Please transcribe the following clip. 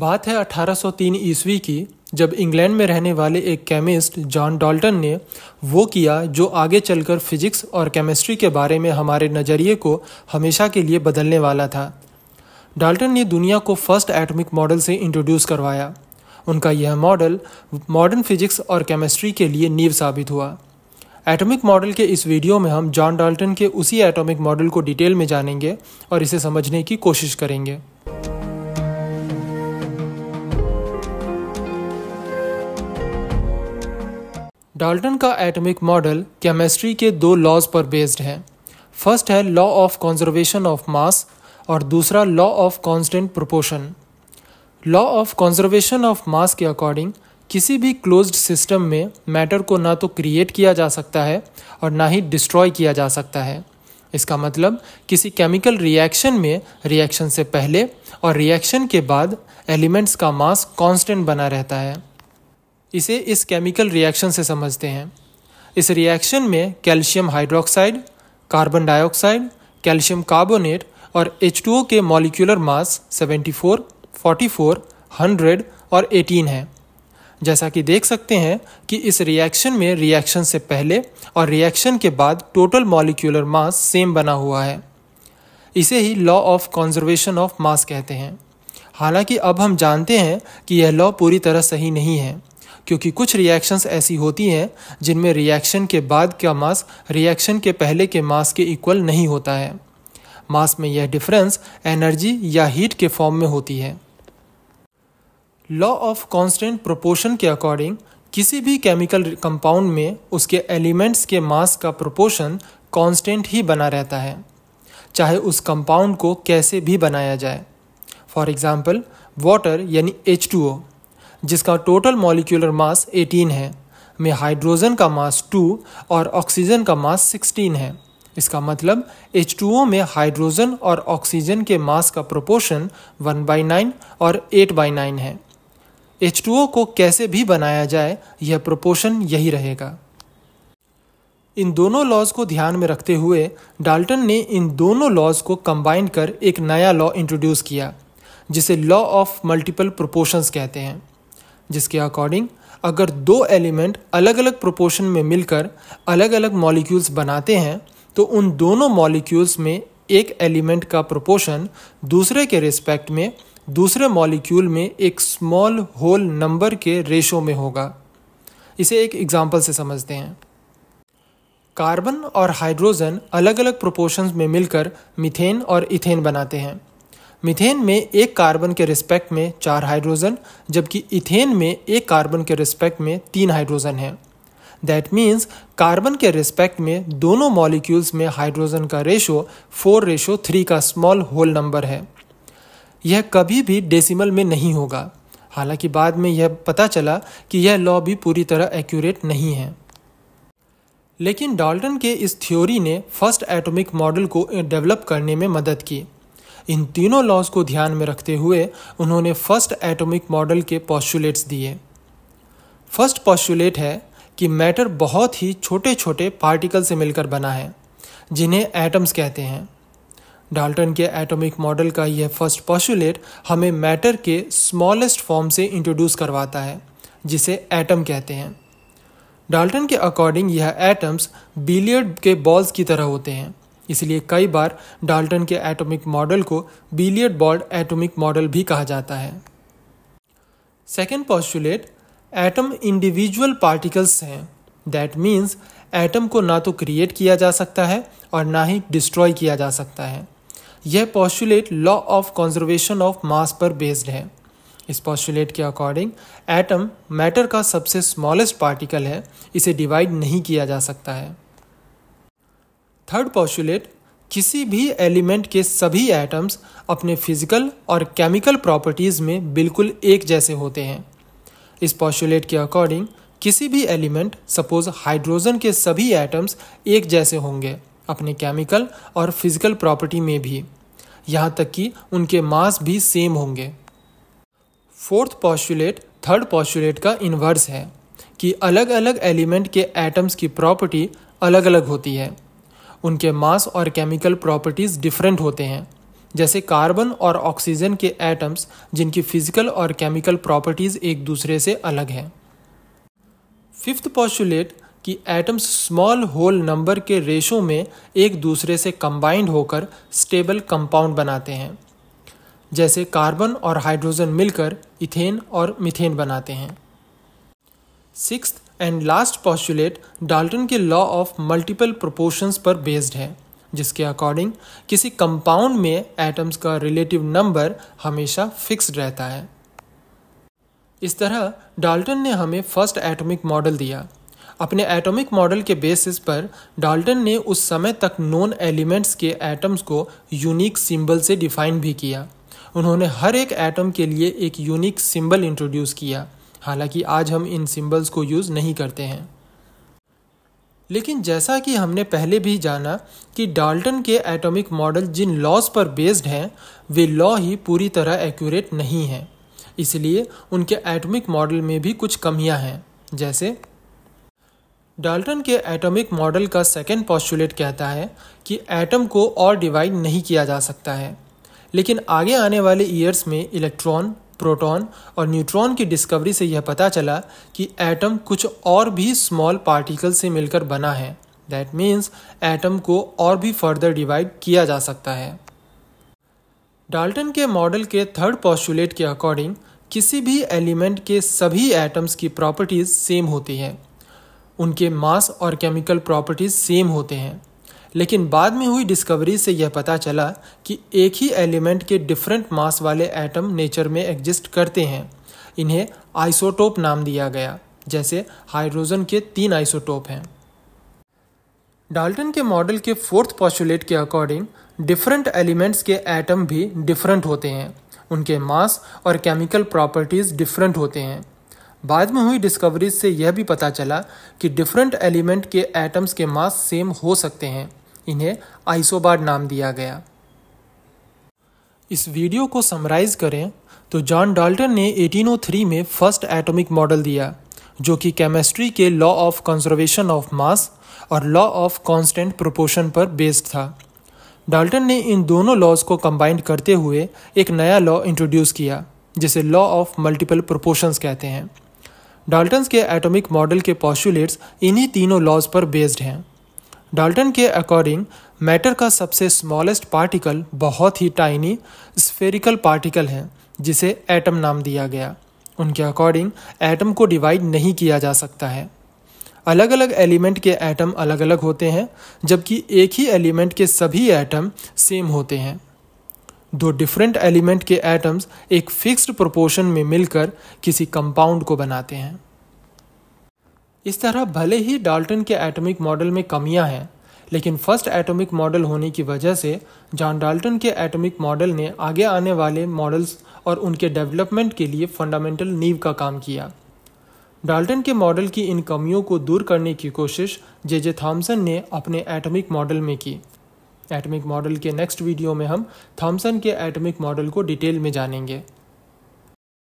बात है 1803 ईस्वी की जब इंग्लैंड में रहने वाले एक केमिस्ट जॉन डाल्टन ने वो किया जो आगे चलकर फिजिक्स और केमिस्ट्री के बारे में हमारे नज़रिए को हमेशा के लिए बदलने वाला था डाल्टन ने दुनिया को फर्स्ट एटॉमिक मॉडल से इंट्रोड्यूस करवाया उनका यह मॉडल मॉडर्न फिजिक्स और केमिस्ट्री के लिए नींव साबित हुआ एटॉमिक मॉडल के इस वीडियो में हम जॉन डाल्टन के उसी एटॉमिक मॉडल को डिटेल में जानेंगे और इसे समझने की कोशिश करेंगे डाल्टन का एटॉमिक मॉडल केमिस्ट्री के दो लॉज पर बेस्ड है फर्स्ट है law of conservation of mass और दूसरा law of constant proportion law of conservation of mass के अकॉर्डिंग किसी भी क्लोज्ड सिस्टम में मैटर को ना तो क्रिएट किया जा सकता है और ना ही डिस्ट्रॉय किया जा सकता है इसका मतलब किसी केमिकल रिएक्शन में रिएक्शन से पहले और रिएक्शन के बाद एलिमेंट्स का मास कांस्टेंट बना रहता है इसे इस केमिकल रिएक्शन से समझते हैं इस रिएक्शन में calcium hydroxide carbon dioxide calcium carbonate और एच के मॉलिक्यूलर मास 74, 44, 100 और 18 हैं जैसा कि देख सकते हैं कि इस रिएक्शन में रिएक्शन से पहले और रिएक्शन के बाद टोटल मॉलिक्यूलर मास सेम बना हुआ है इसे ही law of conservation of mass कहते हैं हालांकि अब हम जानते हैं कि यह लॉ पूरी तरह सही नहीं है क्योंकि कुछ रिएक्शंस ऐसी होती हैं जिनमें रिएक्शन के बाद का मास रिएक्शन के पहले के मास के इक्वल नहीं होता है मास में यह डिफरेंस एनर्जी या हीट के फॉर्म में होती है लॉ ऑफ कांस्टेंट प्रोपोर्शन के अकॉर्डिंग किसी भी केमिकल कंपाउंड में उसके एलिमेंट्स के मास का प्रोपोर्शन कांस्टेंट ही बना रहता है चाहे उस कंपाउंड को कैसे भी बनाया जाए फॉर एग्जाम्पल वाटर यानी एच टू ओ जिसका टोटल मॉलिक्यूलर मास 18 है में हाइड्रोजन का मास 2 और ऑक्सीजन का मास 16 है इसका मतलब एच में हाइड्रोजन और ऑक्सीजन के मास का प्रोपोर्शन 1 बाई नाइन और 8 बाई नाइन है एच को कैसे भी बनाया जाए यह प्रोपोर्शन यही रहेगा इन दोनों लॉज को ध्यान में रखते हुए डाल्टन ने इन दोनों लॉज को कंबाइन कर एक नया लॉ इंट्रोड्यूस किया जिसे लॉ ऑफ मल्टीपल प्रोपोर्शंस कहते हैं जिसके अकॉर्डिंग अगर दो एलिमेंट अलग अलग प्रोपोर्शन में मिलकर अलग अलग मॉलिक्यूल्स बनाते हैं तो उन दोनों मॉलिक्यूल्स में एक एलिमेंट का प्रोपोर्शन दूसरे के रिस्पेक्ट में दूसरे मॉलिक्यूल में एक स्मॉल होल नंबर के रेशो में होगा इसे एक एग्जाम्पल से समझते हैं कार्बन और हाइड्रोजन अलग अलग प्रोपोर्शंस में मिलकर मीथेन और इथेन बनाते हैं मिथेन में एक कार्बन के रिस्पेक्ट में चार हाइड्रोजन जबकि इथेन में एक कार्बन के रिस्पेक्ट में तीन हाइड्रोजन है दैट मीन्स कार्बन के रिस्पेक्ट में दोनों मॉलिक्यूल्स में हाइड्रोजन का रेशो फोर रेशो थ्री का स्मॉल होल नंबर है यह कभी भी डेसिमल में नहीं होगा हालांकि बाद में यह पता चला कि यह लॉ भी पूरी तरह एक्यूरेट नहीं है लेकिन डाल्टन के इस थ्योरी ने फर्स्ट एटॉमिक मॉडल को डेवलप करने में मदद की इन तीनों लॉज को ध्यान में रखते हुए उन्होंने फर्स्ट एटॉमिक मॉडल के पॉस्टुलेट्स दिए फर्स्ट पॉस्टुलेट है कि मैटर बहुत ही छोटे छोटे पार्टिकल से मिलकर बना है जिन्हें एटम्स कहते हैं डाल्टन के एटॉमिक मॉडल का यह फर्स्ट पॉस्टुलेट हमें मैटर के स्मॉलेस्ट फॉर्म से इंट्रोड्यूस करवाता है जिसे एटम कहते हैं डाल्टन के अकॉर्डिंग यह एटम्स बिलियर्ड के बॉल्स की तरह होते हैं इसलिए कई बार डाल्टन के एटॉमिक मॉडल को बिलियड बॉल्ड एटॉमिक मॉडल भी कहा जाता है second postulate atom individual particles हैं दैट मीन्स एटम को ना तो क्रिएट किया जा सकता है और ना ही डिस्ट्रॉय किया जा सकता है यह postulate law of conservation of mass पर बेस्ड है इस पॉस्टुलेट के अकॉर्डिंग एटम मैटर का सबसे स्मॉलेस्ट पार्टिकल है इसे डिवाइड नहीं किया जा सकता है थर्ड पॉस्टुलेट किसी भी एलिमेंट के सभी एटम्स अपने फिजिकल और केमिकल प्रॉपर्टीज़ में बिल्कुल एक जैसे होते हैं इस पॉस्टुलेट के अकॉर्डिंग किसी भी एलिमेंट सपोज हाइड्रोजन के सभी एटम्स एक जैसे होंगे अपने केमिकल और फिजिकल प्रॉपर्टी में भी यहाँ तक कि उनके मास भी सेम होंगे फोर्थ पॉस्टुलेट थर्ड पॉस्टुलेट का इन्वर्स है कि अलग अलग एलिमेंट के एटम्स की प्रॉपर्टी अलग अलग होती है उनके मास और केमिकल प्रॉपर्टीज़ डिफरेंट होते हैं जैसे कार्बन और ऑक्सीजन के एटम्स जिनकी फिजिकल और केमिकल प्रॉपर्टीज़ एक दूसरे से अलग हैं फिफ्थ पॉस्टुलेट कि एटम्स स्मॉल होल नंबर के रेशो में एक दूसरे से कंबाइंड होकर स्टेबल कंपाउंड बनाते हैं जैसे कार्बन और हाइड्रोजन मिलकर इथेन और मिथेन बनाते हैं six and last postulate Dalton के लॉ ऑफ मल्टीपल प्रोपोर्शंस पर बेस्ड है जिसके अकॉर्डिंग किसी कंपाउंड में एटम्स का रिलेटिव नंबर हमेशा फिक्स्ड रहता है इस तरह डाल्टन ने हमें फर्स्ट एटॉमिक मॉडल दिया अपने एटॉमिक मॉडल के बेसिस पर डाल्टन ने उस समय तक नॉन एलिमेंट्स के एटम्स को यूनिक सिंबल से डिफाइन भी किया उन्होंने हर एक एटम के लिए एक यूनिक सिंबल इंट्रोड्यूस किया हालांकि आज हम इन सिंबल्स को यूज़ नहीं करते हैं लेकिन जैसा कि हमने पहले भी जाना कि डाल्टन के एटॉमिक मॉडल जिन लॉज पर बेस्ड हैं वे लॉ ही पूरी तरह एक्यूरेट नहीं हैं इसलिए उनके एटॉमिक मॉडल में भी कुछ कमियां हैं जैसे डाल्टन के एटॉमिक मॉडल का सेकेंड पॉस्टुलेट कहता है कि एटम को और डिवाइड नहीं किया जा सकता है लेकिन आगे आने वाले ईयर्स में इलेक्ट्रॉन प्रोटॉन और न्यूट्रॉन की डिस्कवरी से यह पता चला कि एटम कुछ और भी स्मॉल पार्टिकल से मिलकर बना है दैट मीन्स एटम को और भी फर्दर डिवाइड किया जा सकता है डाल्टन के मॉडल के थर्ड पॉस्टुलेट के अकॉर्डिंग किसी भी एलिमेंट के सभी एटम्स की प्रॉपर्टीज सेम होती है उनके मास और केमिकल प्रॉपर्टीज सेम होते हैं लेकिन बाद में हुई डिस्कवरी से यह पता चला कि एक ही एलिमेंट के डिफरेंट मास वाले एटम नेचर में एग्जिस्ट करते हैं इन्हें आइसोटोप नाम दिया गया जैसे हाइड्रोजन के तीन आइसोटोप हैं डाल्टन के मॉडल के फोर्थ पॉस्टुलेट के अकॉर्डिंग डिफरेंट एलिमेंट्स के एटम भी डिफरेंट होते हैं उनके मास और केमिकल प्रॉपर्टीज़ डिफरेंट होते हैं बाद में हुई डिस्कवरीज से यह भी पता चला कि डिफरेंट एलिमेंट के एटम्स के मास सेम हो सकते हैं इन्हें आइसोबार नाम दिया गया इस वीडियो को समराइज करें तो जॉन डाल्टन ने 1803 में फर्स्ट एटॉमिक मॉडल दिया जो कि केमिस्ट्री के law of conservation of mass और लॉ ऑफ कांस्टेंट प्रोपोर्शन पर बेस्ड था डाल्टन ने इन दोनों लॉज को कंबाइंड करते हुए एक नया लॉ इंट्रोड्यूस किया जिसे लॉ ऑफ मल्टीपल प्रोपोर्शंस कहते हैं डाल्टन के एटॉमिक मॉडल के पॉस्टुलेट्स इन्हीं तीनों लॉज पर बेस्ड हैं डाल्टन के अकॉर्डिंग मैटर का सबसे स्मॉलेस्ट पार्टिकल बहुत ही टाइनी स्फेरिकल पार्टिकल है जिसे एटम नाम दिया गया उनके अकॉर्डिंग एटम को डिवाइड नहीं किया जा सकता है अलग अलग एलिमेंट के एटम अलग अलग होते हैं जबकि एक ही एलिमेंट के सभी एटम सेम होते हैं दो डिफरेंट एलिमेंट के एटम्स एक फिक्स्ड प्रोपोर्शन में मिलकर किसी कंपाउंड को बनाते हैं इस तरह भले ही डाल्टन के एटॉमिक मॉडल में कमियां हैं लेकिन फर्स्ट एटॉमिक मॉडल होने की वजह से जॉन डाल्टन के एटॉमिक मॉडल ने आगे आने वाले मॉडल्स और उनके डेवलपमेंट के लिए फंडामेंटल नींव का काम किया डाल्टन के मॉडल की इन कमियों को दूर करने की कोशिश जे जे थॉम्सन ने अपने एटॉमिक मॉडल में की एटॉमिक मॉडल के नेक्स्ट वीडियो में हम थॉम्सन के एटॉमिक मॉडल को डिटेल में जानेंगे